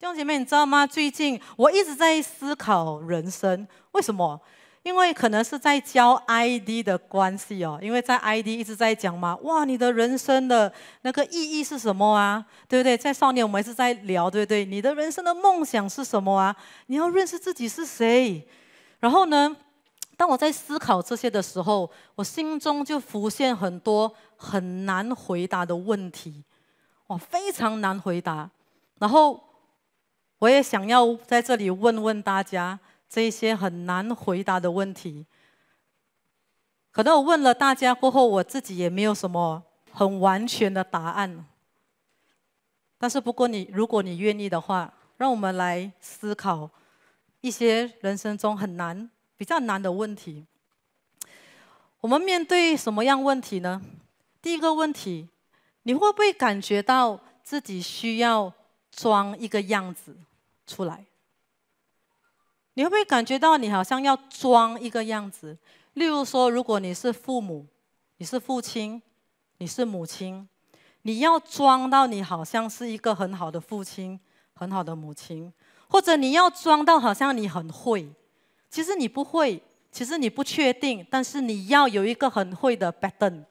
弟兄姐妹，你知道吗？最近我一直在思考人生，为什么？因为可能是在教 I D 的关系哦，因为在 I D 一直在讲嘛。哇，你的人生的那个意义是什么啊？对不对？在少年，我们一是在聊，对不对？你的人生的梦想是什么啊？你要认识自己是谁。然后呢，当我在思考这些的时候，我心中就浮现很多很难回答的问题，哇，非常难回答。然后。我也想要在这里问问大家这些很难回答的问题。可能我问了大家过后，我自己也没有什么很完全的答案。但是不过你如果你愿意的话，让我们来思考一些人生中很难、比较难的问题。我们面对什么样问题呢？第一个问题，你会不会感觉到自己需要装一个样子？出来，你会不会感觉到你好像要装一个样子？例如说，如果你是父母，你是父亲，你是母亲，你要装到你好像是一个很好的父亲、很好的母亲，或者你要装到好像你很会，其实你不会，其实你不确定，但是你要有一个很会的 pattern。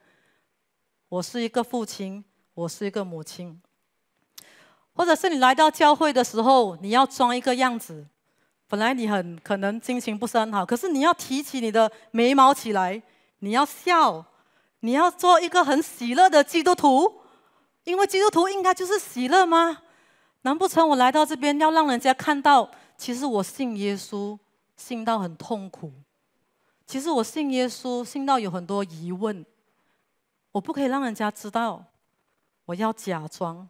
我是一个父亲，我是一个母亲。或者是你来到教会的时候，你要装一个样子。本来你很可能心情不是很好，可是你要提起你的眉毛起来，你要笑，你要做一个很喜乐的基督徒。因为基督徒应该就是喜乐吗？难不成我来到这边要让人家看到，其实我信耶稣，信到很痛苦。其实我信耶稣，信到有很多疑问，我不可以让人家知道，我要假装。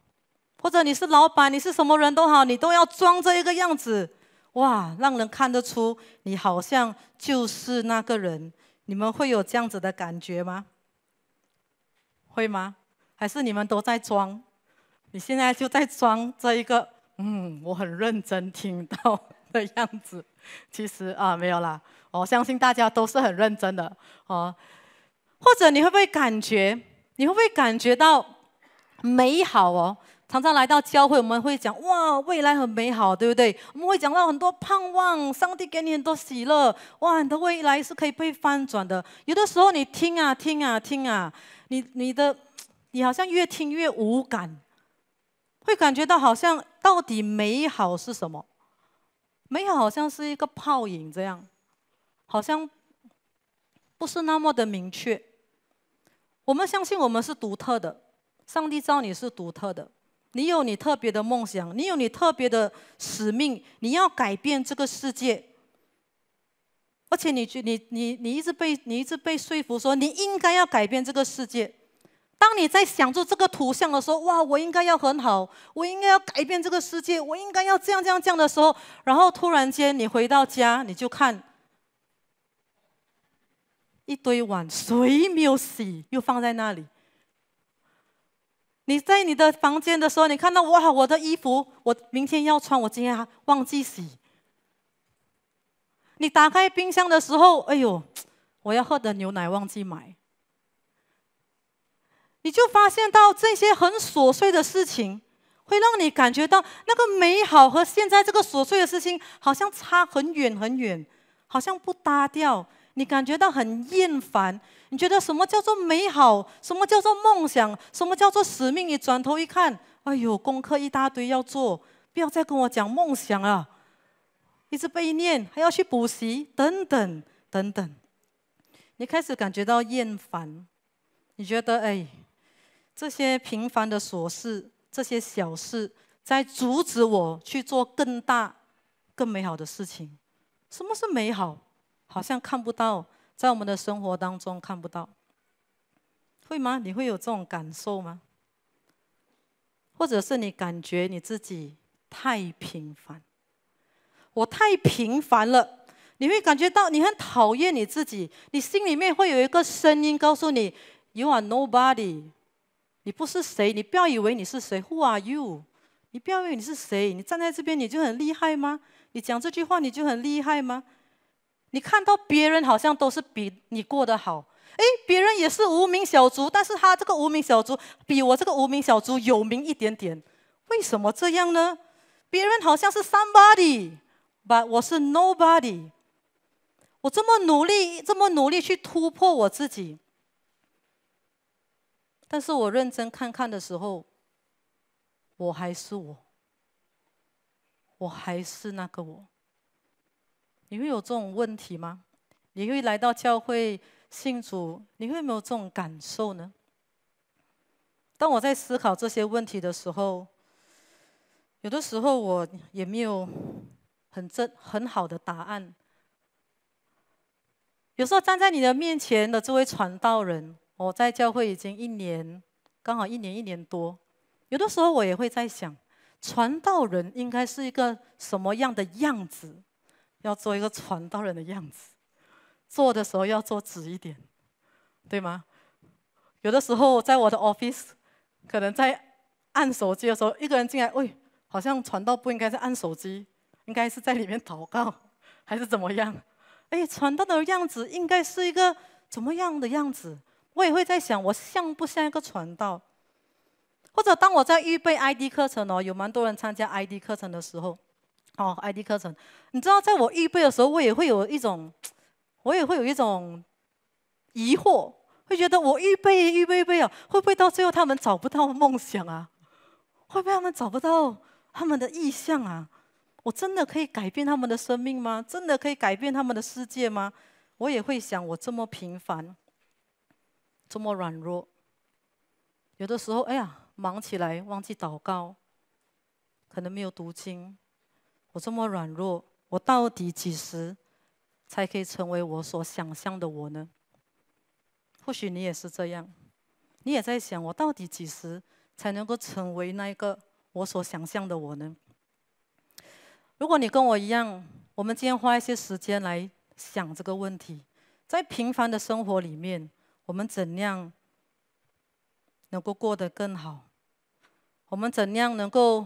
或者你是老板，你是什么人都好，你都要装这一个样子，哇，让人看得出你好像就是那个人。你们会有这样子的感觉吗？会吗？还是你们都在装？你现在就在装这一个，嗯，我很认真听到 的样子。其实啊，没有啦，我相信大家都是很认真的哦。或者你会不会感觉？你会不会感觉到美好哦？常常来到教会，我们会讲哇，未来很美好，对不对？我们会讲到很多盼望，上帝给你很多喜乐，哇，你的未来是可以被翻转的。有的时候你听啊听啊听啊，你你的你好像越听越无感，会感觉到好像到底美好是什么？美好好像是一个泡影，这样好像不是那么的明确。我们相信我们是独特的，上帝知道你是独特的。你有你特别的梦想，你有你特别的使命，你要改变这个世界。而且你去，你你你一直被你一直被说服说你应该要改变这个世界。当你在想做这个图像的时候，哇，我应该要很好，我应该要改变这个世界，我应该要这样这样这样的时候，然后突然间你回到家，你就看一堆碗谁没有洗，又放在那里。你在你的房间的时候，你看到哇，我的衣服，我明天要穿，我今天忘记洗。你打开冰箱的时候，哎呦，我要喝的牛奶忘记买。你就发现到这些很琐碎的事情，会让你感觉到那个美好和现在这个琐碎的事情好像差很远很远，好像不搭调，你感觉到很厌烦。你觉得什么叫做美好？什么叫做梦想？什么叫做使命？你转头一看，哎呦，功课一大堆要做，不要再跟我讲梦想了，一直被念，还要去补习，等等等等。你开始感觉到厌烦，你觉得哎，这些平凡的琐事，这些小事，在阻止我去做更大、更美好的事情。什么是美好？好像看不到。在我们的生活当中看不到，会吗？你会有这种感受吗？或者是你感觉你自己太平凡，我太平凡了。你会感觉到你很讨厌你自己，你心里面会有一个声音告诉你：“You are nobody，你不是谁，你不要以为你是谁。Who are you？你不要以为你是谁。你站在这边你就很厉害吗？你讲这句话你就很厉害吗？”你看到别人好像都是比你过得好，诶，别人也是无名小卒，但是他这个无名小卒比我这个无名小卒有名一点点，为什么这样呢？别人好像是 somebody，but 我是 nobody。我这么努力，这么努力去突破我自己，但是我认真看看的时候，我还是我，我还是那个我。你会有这种问题吗？你会来到教会信主，你会没有这种感受呢？当我在思考这些问题的时候，有的时候我也没有很正很好的答案。有时候站在你的面前的这位传道人，我在教会已经一年，刚好一年一年多。有的时候我也会在想，传道人应该是一个什么样的样子？要做一个传道人的样子，做的时候要做直一点，对吗？有的时候在我的 office，可能在按手机的时候，一个人进来，喂，好像传道不应该是按手机，应该是在里面祷告还是怎么样？哎，传道的样子应该是一个怎么样的样子？我也会在想，我像不像一个传道？或者当我在预备 ID 课程哦，有蛮多人参加 ID 课程的时候。哦，I D 课程，你知道，在我预备的时候，我也会有一种，我也会有一种疑惑，会觉得我预备预备备啊，会不会到最后他们找不到梦想啊？会不会他们找不到他们的意向啊？我真的可以改变他们的生命吗？真的可以改变他们的世界吗？我也会想，我这么平凡，这么软弱，有的时候，哎呀，忙起来忘记祷告，可能没有读经。我这么软弱，我到底几时才可以成为我所想象的我呢？或许你也是这样，你也在想我到底几时才能够成为那一个我所想象的我呢？如果你跟我一样，我们今天花一些时间来想这个问题，在平凡的生活里面，我们怎样能够过得更好？我们怎样能够？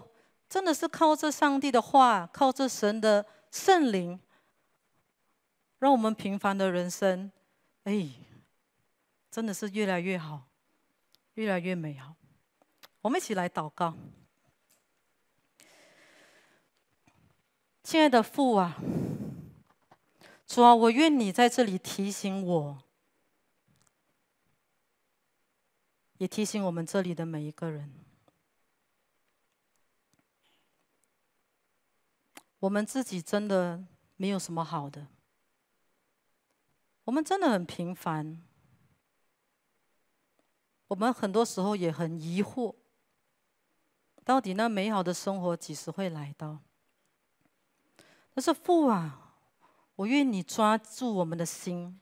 真的是靠着上帝的话，靠着神的圣灵，让我们平凡的人生，哎，真的是越来越好，越来越美好。我们一起来祷告，亲爱的父啊，主啊，我愿你在这里提醒我，也提醒我们这里的每一个人。我们自己真的没有什么好的，我们真的很平凡，我们很多时候也很疑惑，到底那美好的生活几时会来到？但是父啊，我愿你抓住我们的心，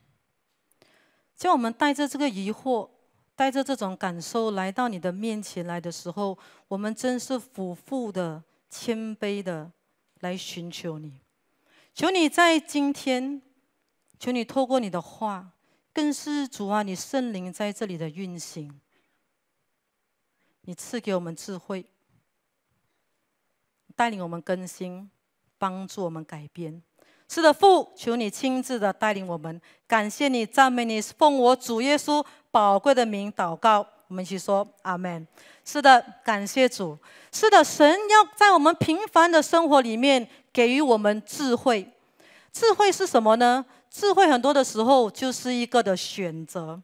叫我们带着这个疑惑，带着这种感受来到你的面前来的时候，我们真是俯伏的、谦卑的。来寻求你，求你在今天，求你透过你的话，更是主啊，你圣灵在这里的运行，你赐给我们智慧，带领我们更新，帮助我们改变。是的，父，求你亲自的带领我们，感谢你，赞美你，奉我主耶稣宝贵的名祷告。我们一起说阿门。是的，感谢主。是的，神要在我们平凡的生活里面给予我们智慧。智慧是什么呢？智慧很多的时候就是一个的选择。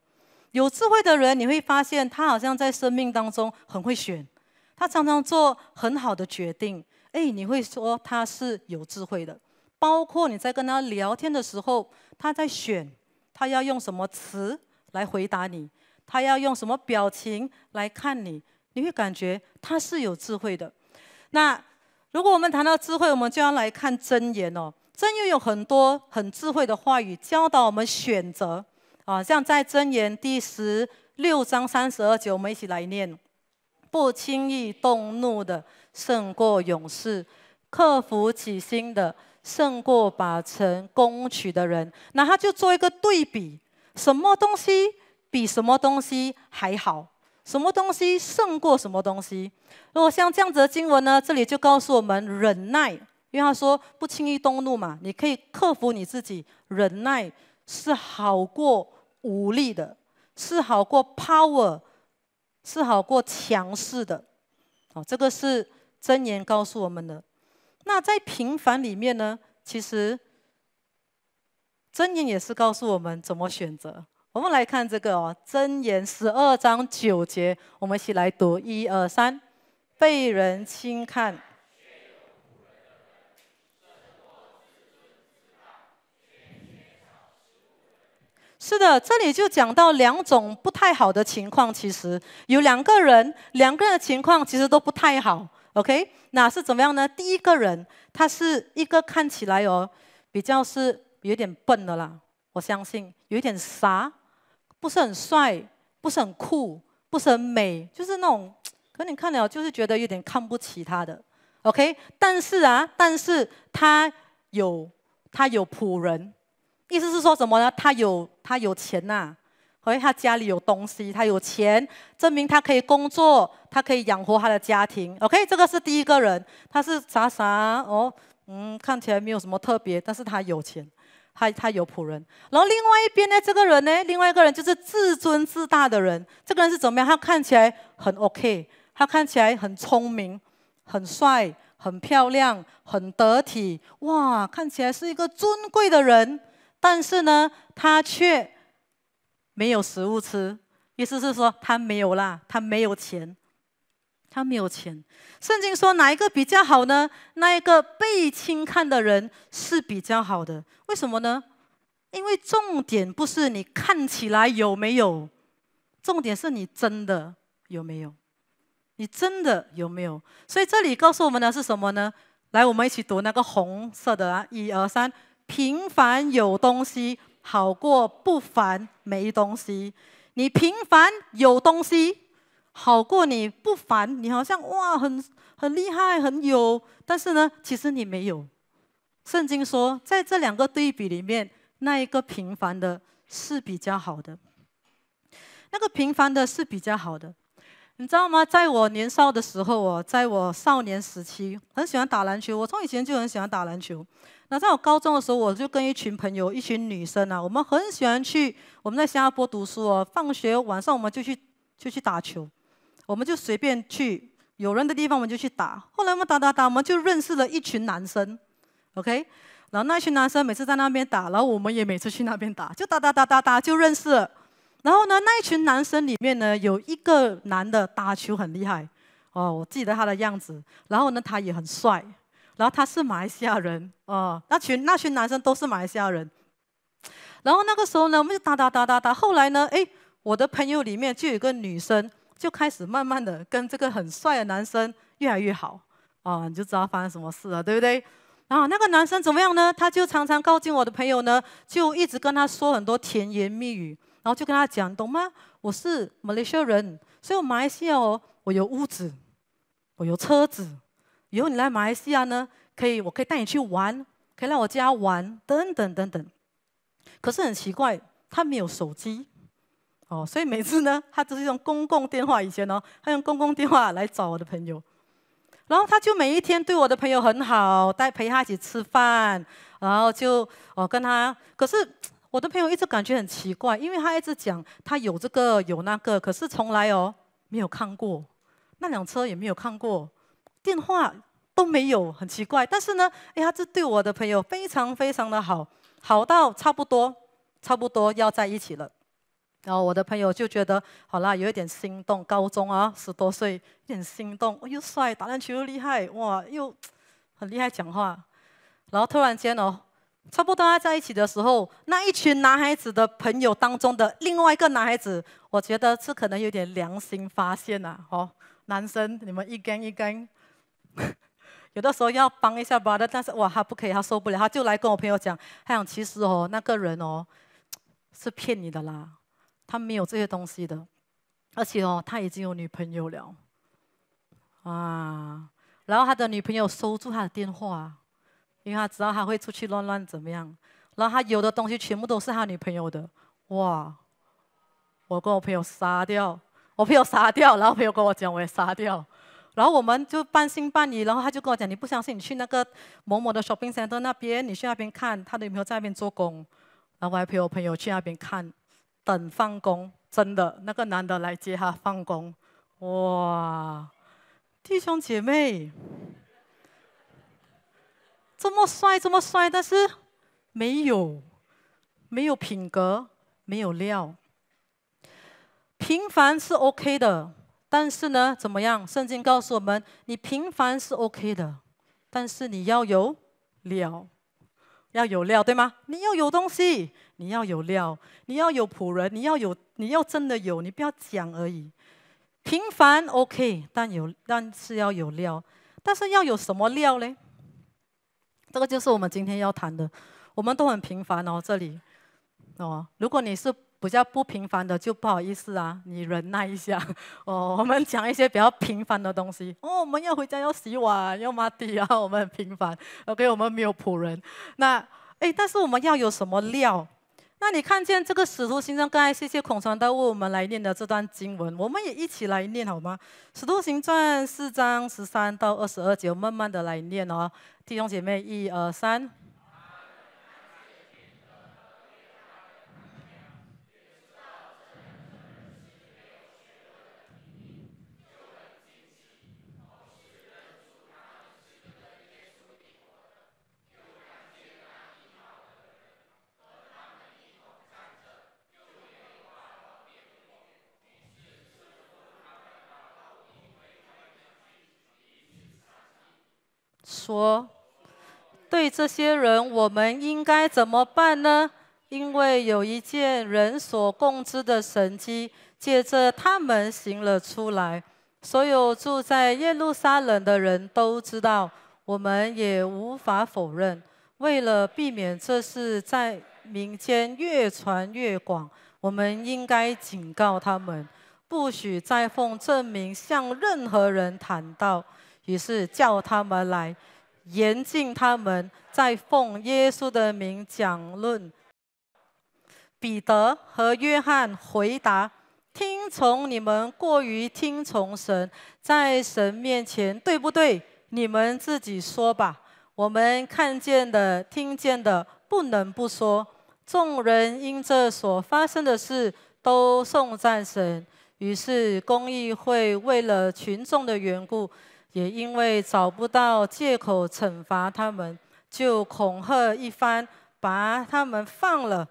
有智慧的人，你会发现他好像在生命当中很会选，他常常做很好的决定。哎，你会说他是有智慧的。包括你在跟他聊天的时候，他在选，他要用什么词来回答你。他要用什么表情来看你？你会感觉他是有智慧的。那如果我们谈到智慧，我们就要来看真言哦。真言有很多很智慧的话语，教导我们选择啊。像在真言第十六章三十二节，我们一起来念：不轻易动怒的胜过勇士，克服己心的胜过把城攻取的人。那他就做一个对比，什么东西？比什么东西还好，什么东西胜过什么东西？如果像这样子的经文呢，这里就告诉我们忍耐，因为他说不轻易动怒嘛，你可以克服你自己。忍耐是好过武力的，是好过 power，是好过强势的。哦，这个是真言告诉我们的。那在平凡里面呢，其实真言也是告诉我们怎么选择。我们来看这个哦，《箴言》十二章九节，我们一起来读，一二三，被人轻看。是的，这里就讲到两种不太好的情况。其实有两个人，两个人的情况其实都不太好。OK，那是怎么样呢？第一个人，他是一个看起来哦，比较是有点笨的啦。我相信有点傻。不是很帅，不是很酷，不是很美，就是那种。可你看了，就是觉得有点看不起他的。OK，但是啊，但是他有他有仆人，意思是说什么呢？他有他有钱呐，以他家里有东西，他有钱，证明他可以工作，他可以养活他的家庭。OK，这个是第一个人，他是啥啥哦，嗯，看起来没有什么特别，但是他有钱。他他有仆人，然后另外一边呢，这个人呢，另外一个人就是自尊自大的人。这个人是怎么样？他看起来很 OK，他看起来很聪明、很帅、很漂亮、很得体，哇，看起来是一个尊贵的人。但是呢，他却没有食物吃，意思是说他没有啦，他没有钱。他没有钱。圣经说哪一个比较好呢？那一个被轻看的人是比较好的。为什么呢？因为重点不是你看起来有没有，重点是你真的有没有，你真的有没有？所以这里告诉我们的是什么呢？来，我们一起读那个红色的啊，一二三，平凡有东西好过不凡没东西。你平凡有东西。好过你不凡，你好像哇很很厉害很有，但是呢，其实你没有。圣经说，在这两个对比里面，那一个平凡的是比较好的，那个平凡的是比较好的。你知道吗？在我年少的时候，我在我少年时期，很喜欢打篮球。我从以前就很喜欢打篮球。那在我高中的时候，我就跟一群朋友，一群女生啊，我们很喜欢去。我们在新加坡读书哦，放学晚上我们就去就去打球。我们就随便去有人的地方，我们就去打。后来我们打打打，我们就认识了一群男生，OK。然后那一群男生每次在那边打，然后我们也每次去那边打，就打打打打打，就认识。然后呢，那一群男生里面呢，有一个男的打球很厉害，哦，我记得他的样子。然后呢，他也很帅。然后他是马来西亚人，哦，那群那群男生都是马来西亚人。然后那个时候呢，我们就打打打打打。后来呢，哎，我的朋友里面就有个女生。就开始慢慢的跟这个很帅的男生越来越好啊，你就知道发生什么事了，对不对？然后那个男生怎么样呢？他就常常靠近我的朋友呢，就一直跟他说很多甜言蜜语，然后就跟他讲，懂吗？我是马来西亚人，所以马来西亚哦，我有屋子，我有车子，以后你来马来西亚呢，可以，我可以带你去玩，可以来我家玩，等等等等。可是很奇怪，他没有手机。哦，所以每次呢，他都是用公共电话。以前哦，他用公共电话来找我的朋友，然后他就每一天对我的朋友很好，带陪他一起吃饭，然后就我跟他。可是我的朋友一直感觉很奇怪，因为他一直讲他有这个有那个，可是从来哦没有看过那辆车，也没有看过电话都没有，很奇怪。但是呢，哎呀，这对我的朋友非常非常的好，好到差不多，差不多要在一起了。然后我的朋友就觉得，好啦，有一点心动。高中啊，十多岁，有点心动。哦，又帅，打篮球又厉害，哇，又很厉害讲话。然后突然间哦，差不多他在一起的时候，那一群男孩子的朋友当中的另外一个男孩子，我觉得是可能有点良心发现了哦。男生你们一根一根，有的时候要帮一下 brother，但是哇，他不可以，他受不了，他就来跟我朋友讲，他想其实哦，那个人哦，是骗你的啦。他没有这些东西的，而且哦，他已经有女朋友了，啊，然后他的女朋友收住他的电话，因为他知道他会出去乱乱怎么样，然后他有的东西全部都是他女朋友的，哇，我跟我朋友杀掉，我朋友杀掉，然后朋友跟我讲我也杀掉，然后我们就半信半疑，然后他就跟我讲你不相信你去那个某某的 shopping center 那边，你去那边看他的女朋友在那边做工，然后我还陪我朋友去那边看。等放工，真的那个男的来接他放工，哇！弟兄姐妹，这么帅，这么帅，但是没有，没有品格，没有料。平凡是 OK 的，但是呢，怎么样？圣经告诉我们，你平凡是 OK 的，但是你要有料，要有料，对吗？你要有东西。你要有料，你要有仆人，你要有，你要真的有，你不要讲而已。平凡 OK，但有，但是要有料，但是要有什么料呢？这个就是我们今天要谈的。我们都很平凡哦，这里哦。如果你是比较不平凡的，就不好意思啊，你忍耐一下哦。我们讲一些比较平凡的东西哦。我们要回家要洗碗要抹地啊，我们很平凡 OK，我们没有仆人。那哎，但是我们要有什么料？那你看见这个《使徒行传》，更爱谢谢孔传道为我们来念的这段经文，我们也一起来念好吗？《使徒行传》四章十三到二十二节，慢慢的来念哦。弟兄姐妹，一二三。说：“对这些人，我们应该怎么办呢？因为有一件人所共知的神迹，借着他们行了出来。所有住在耶路撒冷的人都知道，我们也无法否认。为了避免这事在民间越传越广，我们应该警告他们，不许再奉证明向任何人谈到。于是叫他们来。”严禁他们在奉耶稣的名讲论。彼得和约翰回答：“听从你们，过于听从神，在神面前，对不对？你们自己说吧。我们看见的、听见的，不能不说。众人因这所发生的事，都颂赞神。于是公议会为了群众的缘故。”也因为找不到借口惩罚他们，就恐吓一番，把他们放了。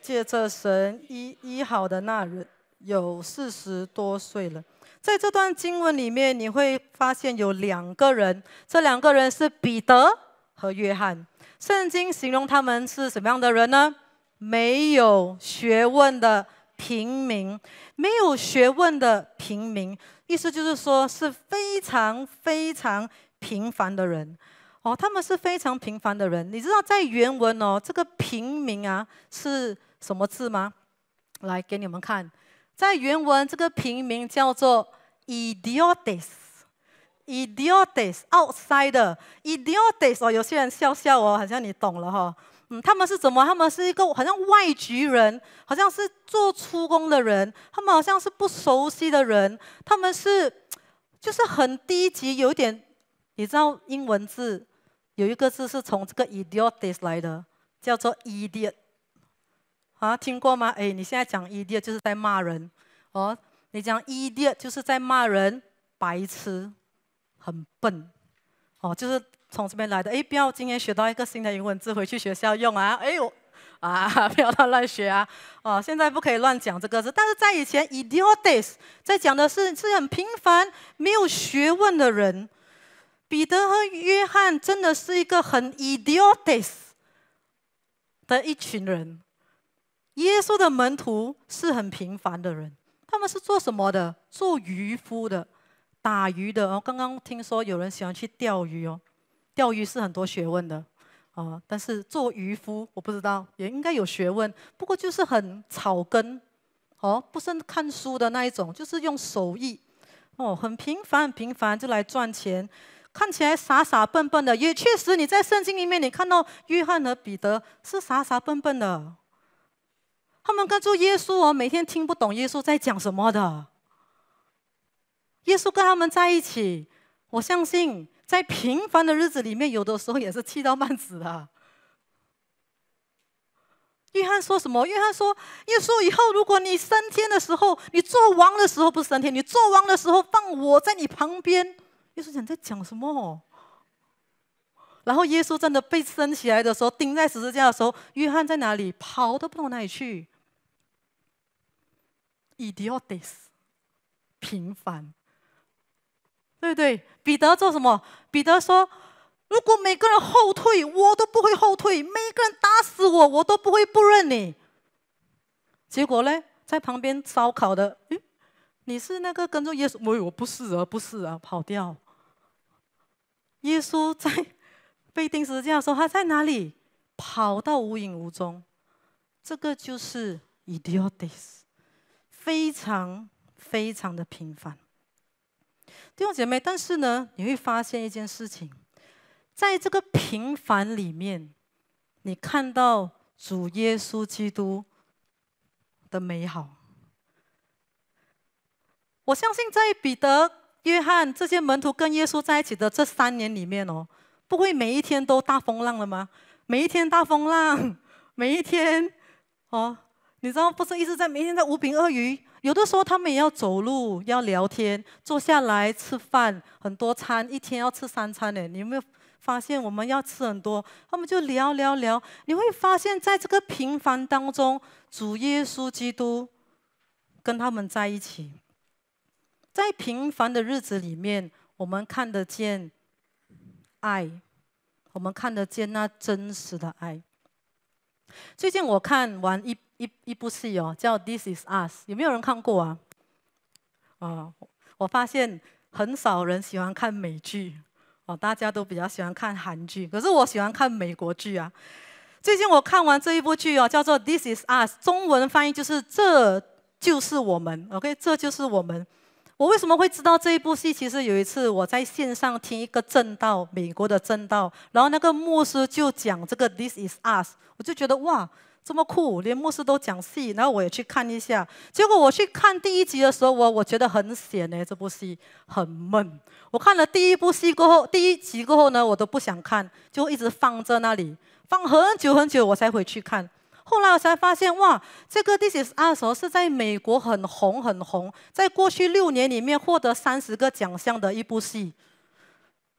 借着神医医好的那人有四十多岁了。在这段经文里面，你会发现有两个人，这两个人是彼得和约翰。圣经形容他们是什么样的人呢？没有学问的平民，没有学问的平民。意思就是说是非常非常平凡的人哦，他们是非常平凡的人。你知道在原文哦，这个平民啊是什么字吗？来给你们看，在原文这个平民叫做 idiotes，idiotes outsider，idiotes 哦，有些人笑笑哦，好像你懂了哈。嗯，他们是怎么？他们是一个好像外籍人，好像是做出工的人，他们好像是不熟悉的人，他们是就是很低级，有点你知道英文字有一个字是从这个 i d i o t i c 来的，叫做 idiot 啊，听过吗？哎，你现在讲 idiot 就是在骂人哦，你讲 idiot 就是在骂人，白痴，很笨哦，就是。从这边来的哎，不要今天学到一个新的英文字回去学校用啊！哎呦啊，不要乱学啊！哦，现在不可以乱讲这个字。但是在以前，idiotes 在讲的是是很平凡、没有学问的人。彼得和约翰真的是一个很 idiotes 的一群人。耶稣的门徒是很平凡的人，他们是做什么的？做渔夫的，打鱼的哦。刚刚听说有人喜欢去钓鱼哦。钓鱼是很多学问的，啊！但是做渔夫，我不知道也应该有学问。不过就是很草根，哦，不是看书的那一种，就是用手艺，哦，很平凡很平凡就来赚钱。看起来傻傻笨笨的，也确实你在圣经里面你看到约翰和彼得是傻傻笨笨的，他们跟住耶稣哦，每天听不懂耶稣在讲什么的。耶稣跟他们在一起，我相信。在平凡的日子里面，有的时候也是气到半死的。约翰说什么？约翰说：“耶稣以后，如果你升天的时候，你做王的时候不是升天，你做王的时候放我在你旁边。”耶稣讲在讲什么？然后耶稣真的被升起来的时候，钉在十字架的时候，约翰在哪里？跑都不到哪里去。Idiots，平凡。对对，彼得做什么？彼得说：“如果每个人后退，我都不会后退；，每个人打死我，我都不会不认你。”结果呢，在旁边烧烤的，嗯，你是那个跟着耶稣？喂，我不是啊，不是啊，跑掉。耶稣在被钉十字架说：“他在哪里？”跑到无影无踪。这个就是 i d o l a t r 非常非常的平凡。弟兄姐妹，但是呢，你会发现一件事情，在这个平凡里面，你看到主耶稣基督的美好。我相信，在彼得、约翰这些门徒跟耶稣在一起的这三年里面哦，不会每一天都大风浪了吗？每一天大风浪，每一天哦。你知道，不是一直在每天在无柄鳄鱼，有的时候他们也要走路、要聊天、坐下来吃饭，很多餐一天要吃三餐嘞。你有没有发现，我们要吃很多，他们就聊聊聊。你会发现在这个平凡当中，主耶稣基督跟他们在一起，在平凡的日子里面，我们看得见爱，我们看得见那真实的爱。最近我看完一。一一部戏哦，叫《This Is Us》，有没有人看过啊？啊，我发现很少人喜欢看美剧哦，大家都比较喜欢看韩剧。可是我喜欢看美国剧啊。最近我看完这一部剧哦，叫做《This Is Us》，中文翻译就是《这就是我们》。OK，这就是我们。我为什么会知道这一部戏？其实有一次我在线上听一个正道，美国的正道，然后那个牧师就讲这个《This Is Us》，我就觉得哇。这么酷，连牧师都讲戏，然后我也去看一下。结果我去看第一集的时候，我我觉得很显呢，这部戏很闷。我看了第一部戏过后，第一集过后呢，我都不想看，就一直放在那里，放很久很久，我才回去看。后来我才发现，哇，这个《This Is Us》是在美国很红很红，在过去六年里面获得三十个奖项的一部戏，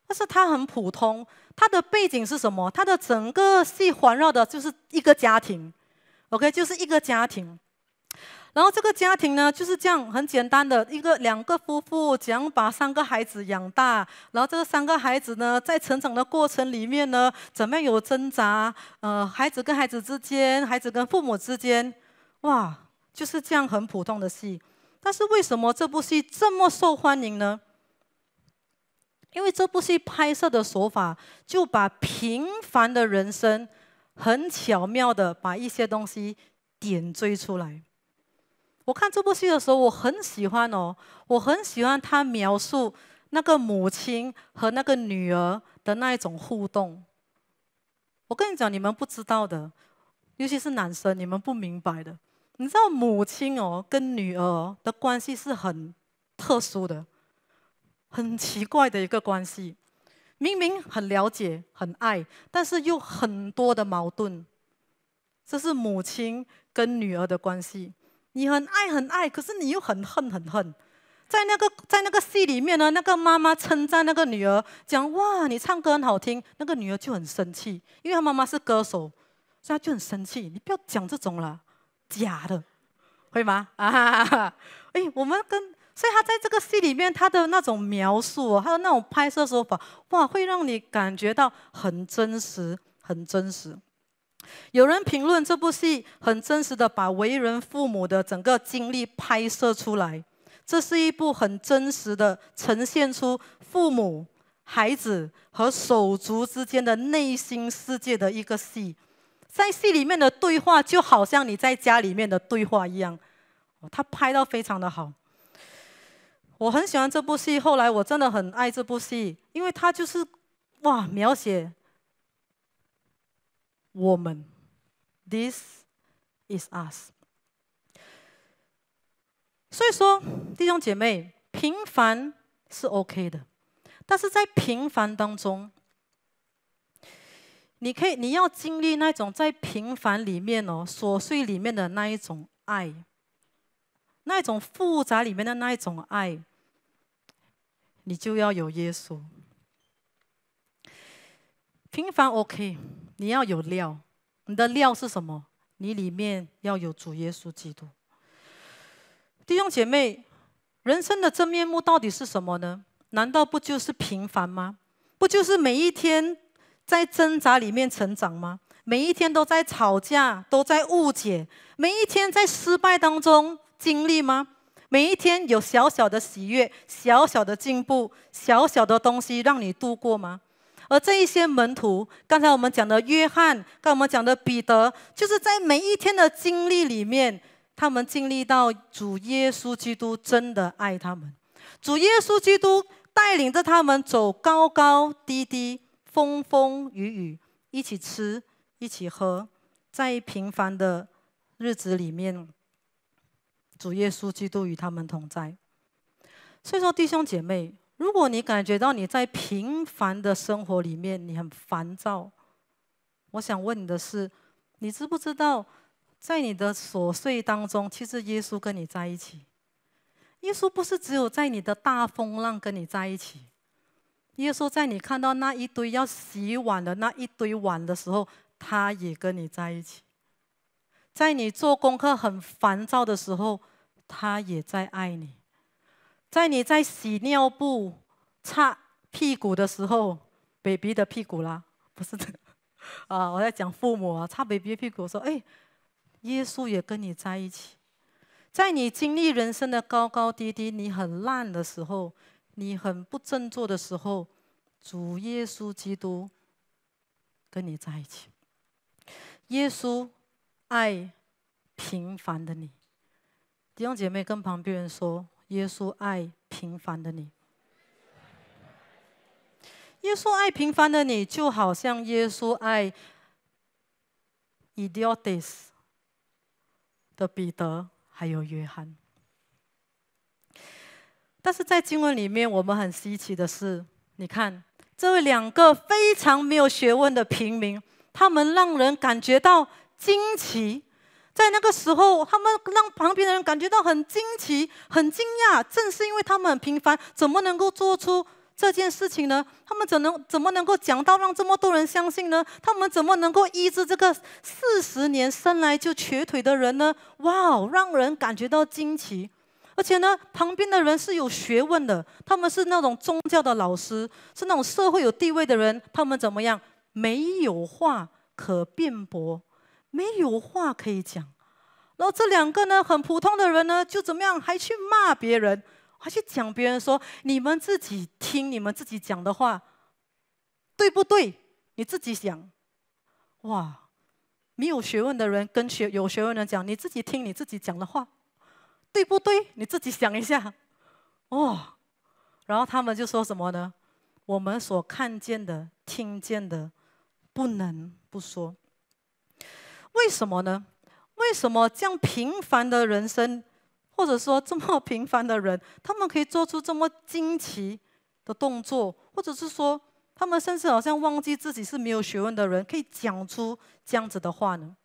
但是它很普通。它的背景是什么？它的整个戏环绕的就是一个家庭，OK，就是一个家庭。然后这个家庭呢，就是这样很简单的一个两个夫妇，样把三个孩子养大。然后这三个孩子呢，在成长的过程里面呢，怎么样有挣扎？呃，孩子跟孩子之间，孩子跟父母之间，哇，就是这样很普通的戏。但是为什么这部戏这么受欢迎呢？因为这部戏拍摄的手法，就把平凡的人生，很巧妙的把一些东西点缀出来。我看这部戏的时候，我很喜欢哦，我很喜欢他描述那个母亲和那个女儿的那一种互动。我跟你讲，你们不知道的，尤其是男生，你们不明白的，你知道母亲哦跟女儿的关系是很特殊的。很奇怪的一个关系，明明很了解、很爱，但是又很多的矛盾。这是母亲跟女儿的关系。你很爱、很爱，可是你又很恨、很恨。在那个在那个戏里面呢，那个妈妈称赞那个女儿，讲哇你唱歌很好听，那个女儿就很生气，因为她妈妈是歌手，所以她就很生气。你不要讲这种啦，假的，会吗？啊，哈哈！哎，我们跟。所以他在这个戏里面，他的那种描述，他的那种拍摄手法，哇，会让你感觉到很真实，很真实。有人评论这部戏很真实的把为人父母的整个经历拍摄出来，这是一部很真实的，呈现出父母、孩子和手足之间的内心世界的一个戏。在戏里面的对话就好像你在家里面的对话一样，他拍到非常的好。我很喜欢这部戏，后来我真的很爱这部戏，因为它就是哇描写我们，This is us。所以说，弟兄姐妹，平凡是 OK 的，但是在平凡当中，你可以你要经历那种在平凡里面哦琐碎里面的那一种爱，那种复杂里面的那一种爱。你就要有耶稣。平凡 OK，你要有料。你的料是什么？你里面要有主耶稣基督。弟兄姐妹，人生的真面目到底是什么呢？难道不就是平凡吗？不就是每一天在挣扎里面成长吗？每一天都在吵架，都在误解，每一天在失败当中经历吗？每一天有小小的喜悦、小小的进步、小小的东西让你度过吗？而这一些门徒，刚才我们讲的约翰，刚才我们讲的彼得，就是在每一天的经历里面，他们经历到主耶稣基督真的爱他们，主耶稣基督带领着他们走高高低低、风风雨雨，一起吃，一起喝，在平凡的日子里面。主耶稣基督与他们同在，所以说弟兄姐妹，如果你感觉到你在平凡的生活里面你很烦躁，我想问你的是，你知不知道在你的琐碎当中，其实耶稣跟你在一起。耶稣不是只有在你的大风浪跟你在一起，耶稣在你看到那一堆要洗碗的那一堆碗的时候，他也跟你在一起。在你做功课很烦躁的时候，他也在爱你，在你在洗尿布、擦屁股的时候，baby 的屁股啦，不是的，啊，我在讲父母啊，擦 baby 的屁股，说哎，耶稣也跟你在一起，在你经历人生的高高低低，你很烂的时候，你很不振作的时候，主耶稣基督跟你在一起，耶稣爱平凡的你。弟兄姐妹，跟旁边人说：“耶稣爱平凡的你。”耶稣爱平凡的你，就好像耶稣爱伊 i 蒂 s 的彼得还有约翰。但是在经文里面，我们很稀奇的是，你看这两个非常没有学问的平民，他们让人感觉到惊奇。在那个时候，他们让旁边的人感觉到很惊奇、很惊讶。正是因为他们很平凡，怎么能够做出这件事情呢？他们怎能怎么能够讲到让这么多人相信呢？他们怎么能够医治这个四十年生来就瘸腿的人呢？哇，让人感觉到惊奇。而且呢，旁边的人是有学问的，他们是那种宗教的老师，是那种社会有地位的人。他们怎么样？没有话可辩驳。没有话可以讲，然后这两个呢，很普通的人呢，就怎么样，还去骂别人，还去讲别人说你们自己听你们自己讲的话，对不对？你自己想，哇，没有学问的人跟学有学问的人讲，你自己听你自己讲的话，对不对？你自己想一下，哦，然后他们就说什么呢？我们所看见的、听见的，不能不说。为什么呢？为什么这样平凡的人生，或者说这么平凡的人，他们可以做出这么惊奇的动作，或者是说，他们甚至好像忘记自己是没有学问的人，可以讲出这样子的话呢？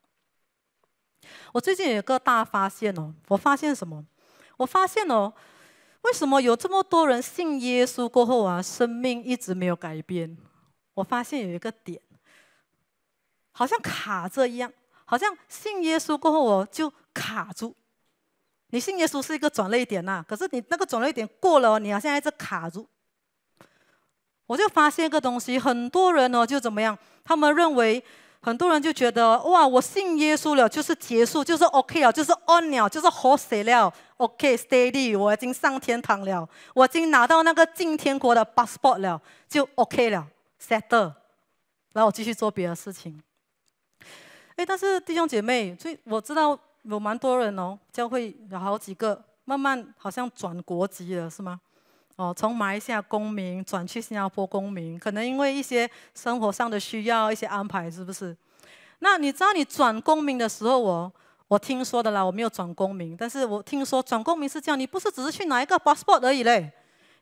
我最近有个大发现哦，我发现什么？我发现哦，为什么有这么多人信耶稣过后啊，生命一直没有改变？我发现有一个点，好像卡着一样。好像信耶稣过后，我就卡住。你信耶稣是一个转捩点呐，可是你那个转捩点过了，你好像一直卡住。我就发现一个东西，很多人呢就怎么样？他们认为，很多人就觉得哇，我信耶稣了，就是结束，就是 OK 了，就是 on 了，就是好死了，OK steady，我已经上天堂了，我已经拿到那个进天国的 passport 了，就 OK 了，settle，然后我继续做别的事情。哎，但是弟兄姐妹，所以我知道有蛮多人哦，教会有好几个慢慢好像转国籍了，是吗？哦，从马来西亚公民转去新加坡公民，可能因为一些生活上的需要，一些安排，是不是？那你知道你转公民的时候，我我听说的啦，我没有转公民，但是我听说转公民是这样，你不是只是去拿一个 passport 而已嘞，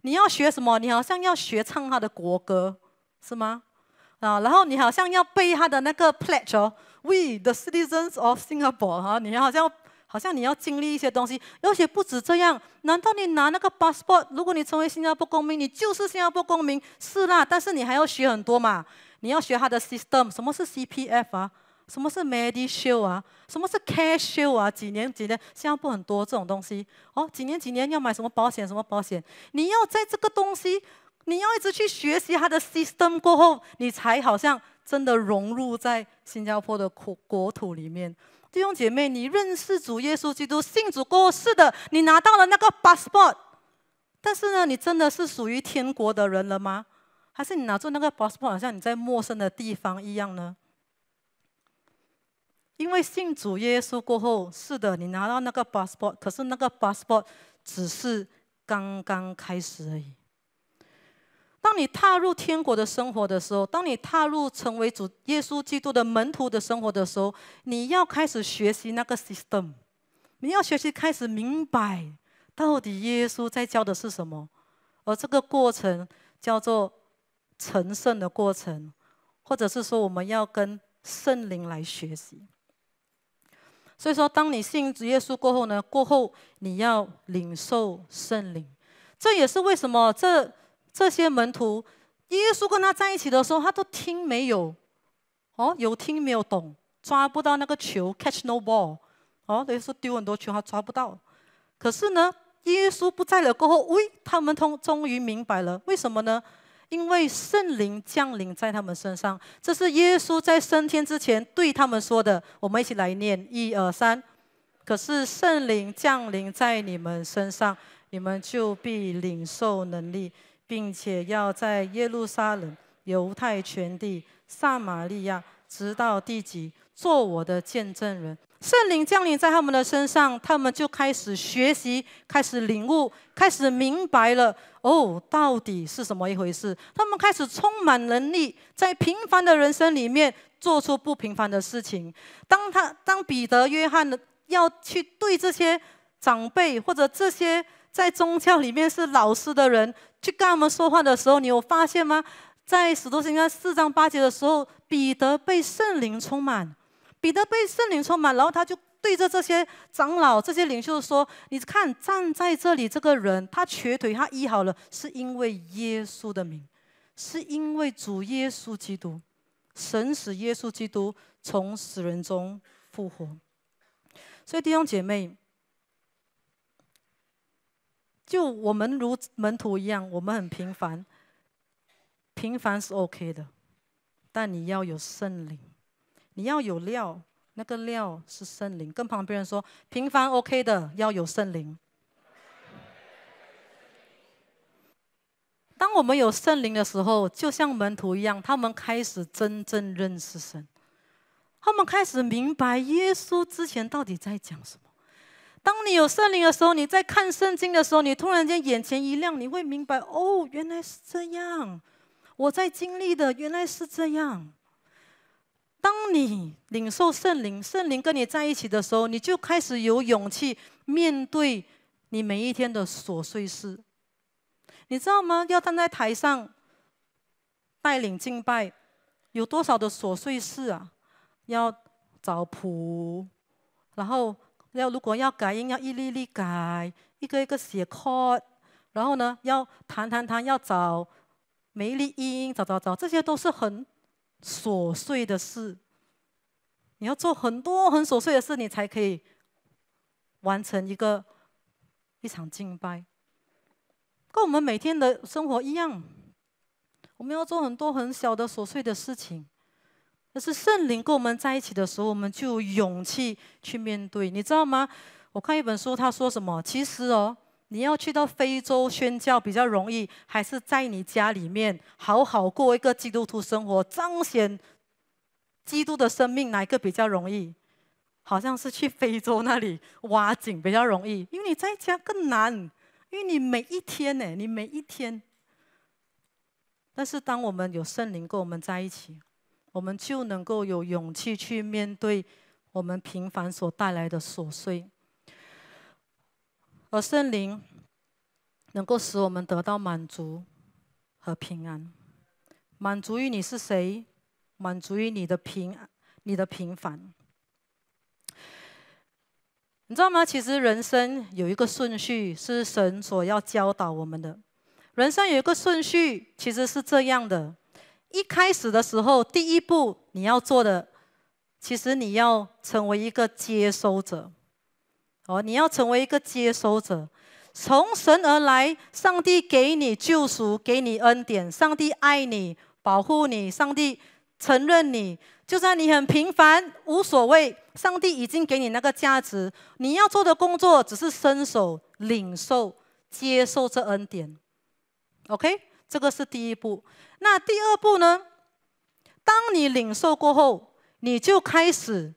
你要学什么？你好像要学唱他的国歌，是吗？啊，然后你好像要背他的那个 pledge 哦。We the citizens of Singapore 哈，你好像好像你要经历一些东西，而且不止这样。难道你拿那个 passport？如果你成为新加坡公民，你就是新加坡公民，是啦。但是你还要学很多嘛，你要学他的 system，什么是 CPF 啊，什么是 MediShield 啊，什么是 CashShield 啊？几年几年，新加坡很多这种东西。哦，几年几年要买什么保险，什么保险？你要在这个东西，你要一直去学习它的 system 过后，你才好像。真的融入在新加坡的国国土里面，弟兄姐妹，你认识主耶稣基督，信主过后，是的，你拿到了那个 passport，但是呢，你真的是属于天国的人了吗？还是你拿着那个 passport，好像你在陌生的地方一样呢？因为信主耶稣过后，是的，你拿到那个 passport，可是那个 passport 只是刚刚开始而已。当你踏入天国的生活的时候，当你踏入成为主耶稣基督的门徒的生活的时候，你要开始学习那个 system，你要学习开始明白到底耶稣在教的是什么，而这个过程叫做成圣的过程，或者是说我们要跟圣灵来学习。所以说，当你信主耶稣过后呢，过后你要领受圣灵，这也是为什么这。这些门徒，耶稣跟他在一起的时候，他都听没有，哦，有听没有懂，抓不到那个球，catch no ball，哦，等于说丢很多球他抓不到。可是呢，耶稣不在了过后，喂，他们通终于明白了，为什么呢？因为圣灵降临在他们身上，这是耶稣在升天之前对他们说的。我们一起来念，一二三。可是圣灵降临在你们身上，你们就必领受能力。并且要在耶路撒冷、犹太全地、撒玛利亚，直到地极，做我的见证人。圣灵降临在他们的身上，他们就开始学习，开始领悟，开始明白了哦，到底是什么一回事？他们开始充满能力，在平凡的人生里面做出不平凡的事情。当他当彼得、约翰的要去对这些长辈或者这些在宗教里面是老师的人。去跟我们说话的时候，你有发现吗？在使徒行传四章八节的时候，彼得被圣灵充满，彼得被圣灵充满，然后他就对着这些长老、这些领袖说：“你看，站在这里这个人，他瘸腿他医好了，是因为耶稣的名，是因为主耶稣基督，神使耶稣基督从死人中复活。”所以弟兄姐妹。就我们如门徒一样，我们很平凡，平凡是 OK 的，但你要有圣灵，你要有料，那个料是圣灵。跟旁边人说，平凡 OK 的，要有圣灵。当我们有圣灵的时候，就像门徒一样，他们开始真正认识神，他们开始明白耶稣之前到底在讲什么。当你有圣灵的时候，你在看圣经的时候，你突然间眼前一亮，你会明白哦，原来是这样，我在经历的原来是这样。当你领受圣灵，圣灵跟你在一起的时候，你就开始有勇气面对你每一天的琐碎事。你知道吗？要站在台上带领敬拜，有多少的琐碎事啊？要找仆，然后。要如果要改音，要一粒粒改，一个一个写错，然后呢，要弹弹弹，要找每一粒音，找找找，这些都是很琐碎的事。你要做很多很琐碎的事，你才可以完成一个一场敬拜。跟我们每天的生活一样，我们要做很多很小的琐碎的事情。可是圣灵跟我们在一起的时候，我们就有勇气去面对。你知道吗？我看一本书，他说什么？其实哦，你要去到非洲宣教比较容易，还是在你家里面好好过一个基督徒生活，彰显基督的生命，哪一个比较容易？好像是去非洲那里挖井比较容易，因为你在家更难，因为你每一天呢，你每一天。但是当我们有圣灵跟我们在一起。我们就能够有勇气去面对我们平凡所带来的琐碎，而圣灵能够使我们得到满足和平安，满足于你是谁，满足于你的平，你的平凡。你知道吗？其实人生有一个顺序，是神所要教导我们的。人生有一个顺序，其实是这样的。一开始的时候，第一步你要做的，其实你要成为一个接收者。哦，你要成为一个接收者，从神而来，上帝给你救赎，给你恩典，上帝爱你，保护你，上帝承认你，就算你很平凡，无所谓，上帝已经给你那个价值。你要做的工作，只是伸手领受、接受这恩典。OK。这个是第一步，那第二步呢？当你领受过后，你就开始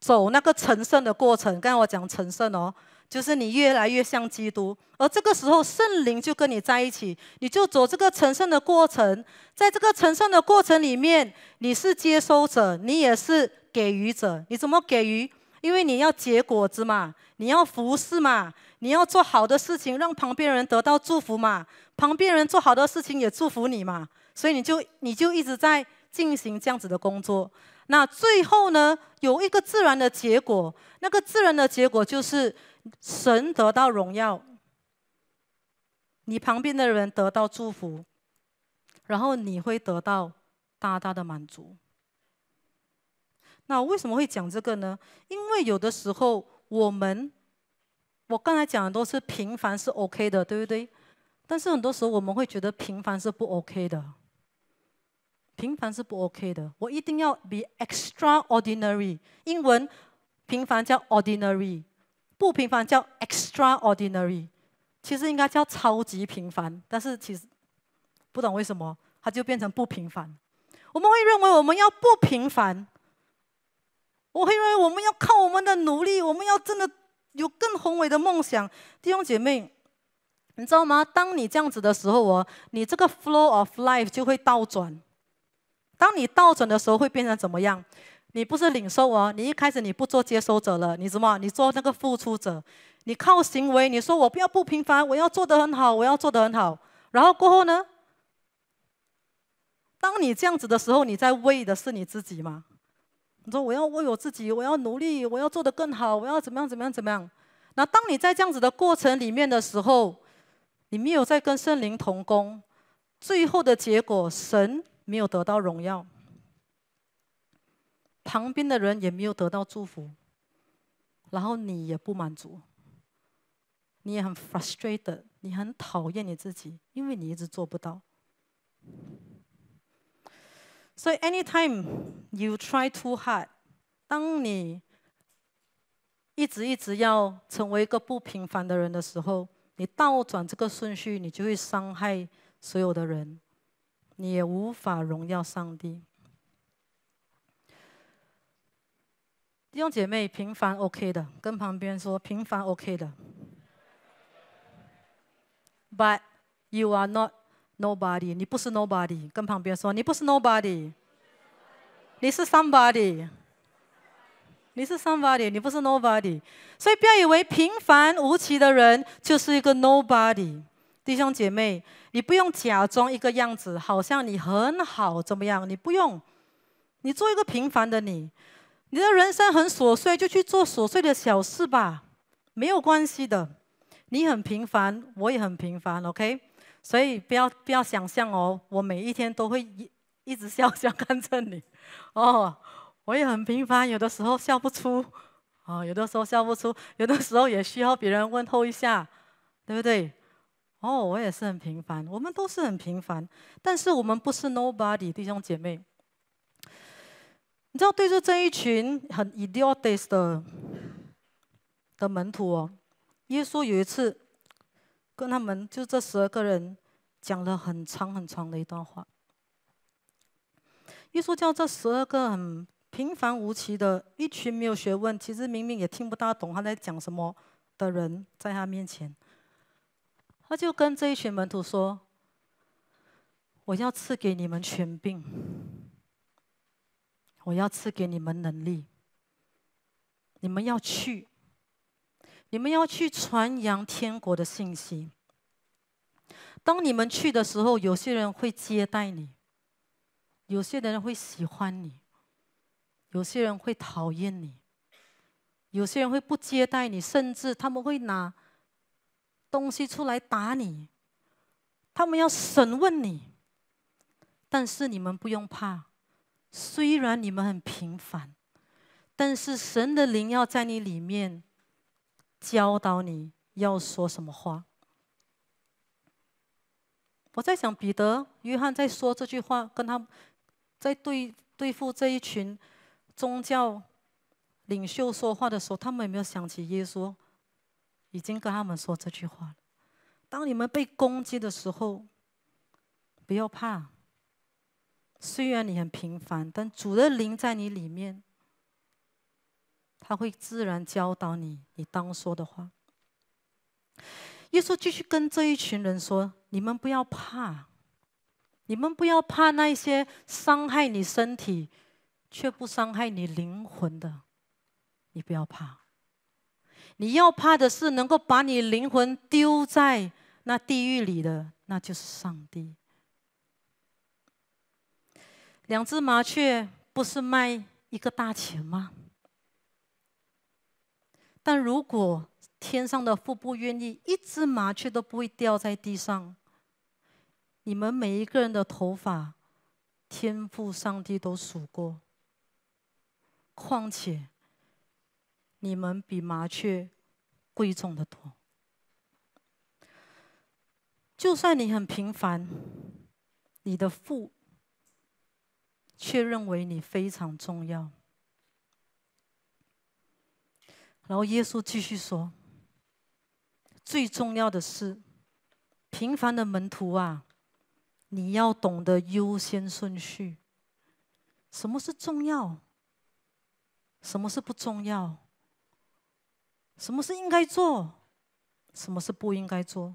走那个成圣的过程。刚才我讲成圣哦，就是你越来越像基督，而这个时候圣灵就跟你在一起，你就走这个成圣的过程。在这个成圣的过程里面，你是接收者，你也是给予者。你怎么给予？因为你要结果子嘛，你要服侍嘛，你要做好的事情，让旁边人得到祝福嘛。旁边人做好多事情也祝福你嘛，所以你就你就一直在进行这样子的工作。那最后呢，有一个自然的结果，那个自然的结果就是神得到荣耀，你旁边的人得到祝福，然后你会得到大大的满足。那为什么会讲这个呢？因为有的时候我们，我刚才讲的都是平凡是 OK 的，对不对？但是很多时候，我们会觉得平凡是不 OK 的，平凡是不 OK 的。我一定要 be extraordinary。英文平凡叫 ordinary，不平凡叫 extraordinary。其实应该叫超级平凡，但是其实不懂为什么它就变成不平凡。我们会认为我们要不平凡，我会认为我们要靠我们的努力，我们要真的有更宏伟的梦想。弟兄姐妹。你知道吗？当你这样子的时候哦，你这个 flow of life 就会倒转。当你倒转的时候，会变成怎么样？你不是领受哦，你一开始你不做接收者了，你什么？你做那个付出者，你靠行为。你说我不要不平凡，我要做得很好，我要做得很好。然后过后呢？当你这样子的时候，你在为的是你自己吗？你说我要为我自己，我要努力，我要做得更好，我要怎么样怎么样怎么样？那当你在这样子的过程里面的时候，你没有在跟圣灵同工，最后的结果，神没有得到荣耀，旁边的人也没有得到祝福，然后你也不满足，你也很 frustrated，你很讨厌你自己，因为你一直做不到。所以 anytime you try too hard，当你一直一直要成为一个不平凡的人的时候，你倒转这个顺序，你就会伤害所有的人，你也无法荣耀上帝。弟兄姐妹，平凡 OK 的，跟旁边说平凡 OK 的。But you are not nobody，你不是 nobody，跟旁边说你不是 nobody，你是 somebody。你是 somebody，你不是 nobody，所以不要以为平凡无奇的人就是一个 nobody。弟兄姐妹，你不用假装一个样子，好像你很好怎么样？你不用，你做一个平凡的你，你的人生很琐碎，就去做琐碎的小事吧，没有关系的。你很平凡，我也很平凡，OK。所以不要不要想象哦，我每一天都会一一直笑笑 看着你，哦。我也很平凡，有的时候笑不出，啊，有的时候笑不出，有的时候也需要别人问候一下，对不对？哦，我也是很平凡，我们都是很平凡，但是我们不是 nobody，弟兄姐妹。你知道，对着这一群很 i d i o t i c 的的门徒哦，耶稣有一次跟他们，就这十二个人，讲了很长很长的一段话。耶稣叫这十二个很。平凡无奇的一群没有学问，其实明明也听不大懂他在讲什么的人，在他面前，他就跟这一群门徒说：“我要赐给你们权柄，我要赐给你们能力，你们要去，你们要去传扬天国的信息。当你们去的时候，有些人会接待你，有些人会喜欢你。”有些人会讨厌你，有些人会不接待你，甚至他们会拿东西出来打你，他们要审问你。但是你们不用怕，虽然你们很平凡，但是神的灵要在你里面教导你要说什么话。我在想，彼得、约翰在说这句话，跟他在对对付这一群。宗教领袖说话的时候，他们有没有想起耶稣已经跟他们说这句话了？当你们被攻击的时候，不要怕。虽然你很平凡，但主的灵在你里面，他会自然教导你你当说的话。耶稣继续跟这一群人说：“你们不要怕，你们不要怕那些伤害你身体。”却不伤害你灵魂的，你不要怕。你要怕的是能够把你灵魂丢在那地狱里的，那就是上帝。两只麻雀不是卖一个大钱吗？但如果天上的父不愿意，一只麻雀都不会掉在地上。你们每一个人的头发，天父上帝都数过。况且，你们比麻雀贵重的多。就算你很平凡，你的父却认为你非常重要。然后耶稣继续说：“最重要的是，平凡的门徒啊，你要懂得优先顺序。什么是重要？”什么是不重要？什么是应该做？什么是不应该做？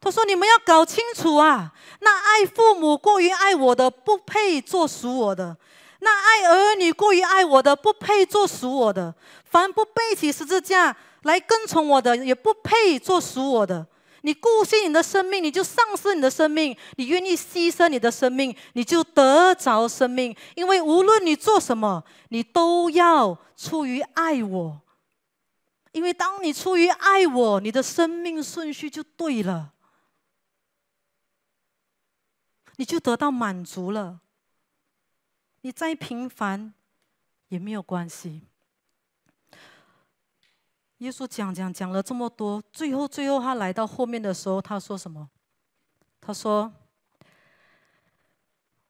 他说：“你们要搞清楚啊！那爱父母过于爱我的，不配做属我的；那爱儿女过于爱我的，不配做属我的；凡不背起十字架来跟从我的，也不配做属我的。”你顾惜你的生命，你就丧失你的生命；你愿意牺牲你的生命，你就得着生命。因为无论你做什么，你都要出于爱我。因为当你出于爱我，你的生命顺序就对了，你就得到满足了。你再平凡也没有关系。耶稣讲讲讲了这么多，最后最后他来到后面的时候，他说什么？他说：“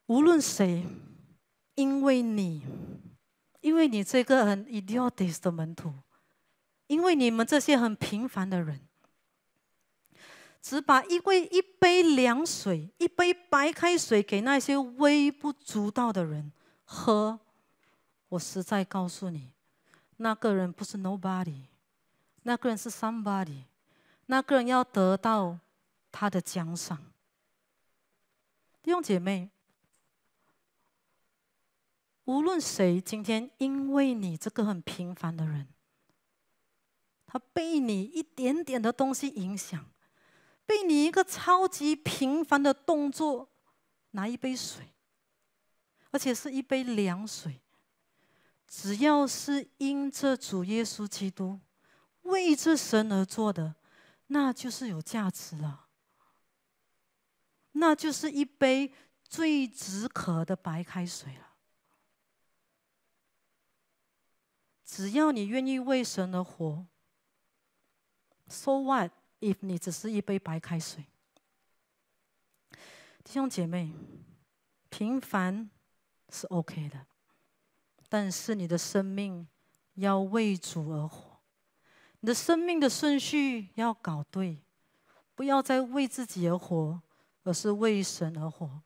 无论谁，因为你，因为你这个很 i d i o t i c 的门徒，因为你们这些很平凡的人，只把一杯一杯凉水、一杯白开水给那些微不足道的人喝，我实在告诉你，那个人不是 nobody。”那个人是 somebody，那个人要得到他的奖赏。弟兄姐妹，无论谁今天因为你这个很平凡的人，他被你一点点的东西影响，被你一个超级平凡的动作拿一杯水，而且是一杯凉水，只要是因着主耶稣基督。为这神而做的，那就是有价值了。那就是一杯最止渴的白开水了。只要你愿意为神而活，So what？If 你只是一杯白开水，弟兄姐妹，平凡是 OK 的，但是你的生命要为主而活。你的生命的顺序要搞对，不要再为自己而活，而是为神而活。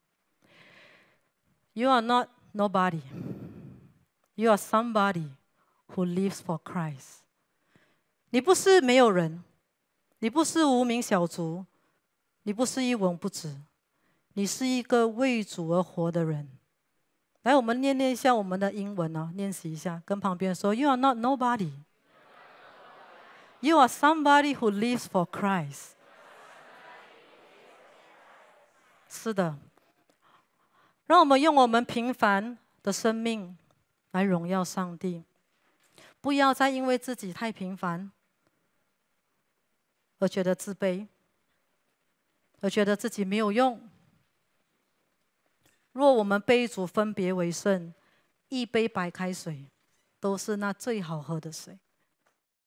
You are not nobody, you are somebody who lives for Christ。你不是没有人，你不是无名小卒，你不是一文不值，你是一个为主而活的人。来，我们念念一下我们的英文啊，练习一下，跟旁边说：You are not nobody。You are somebody who lives for Christ。是的，让我们用我们平凡的生命来荣耀上帝，不要再因为自己太平凡而觉得自卑，而觉得自己没有用。若我们杯主分别为圣，一杯白开水都是那最好喝的水。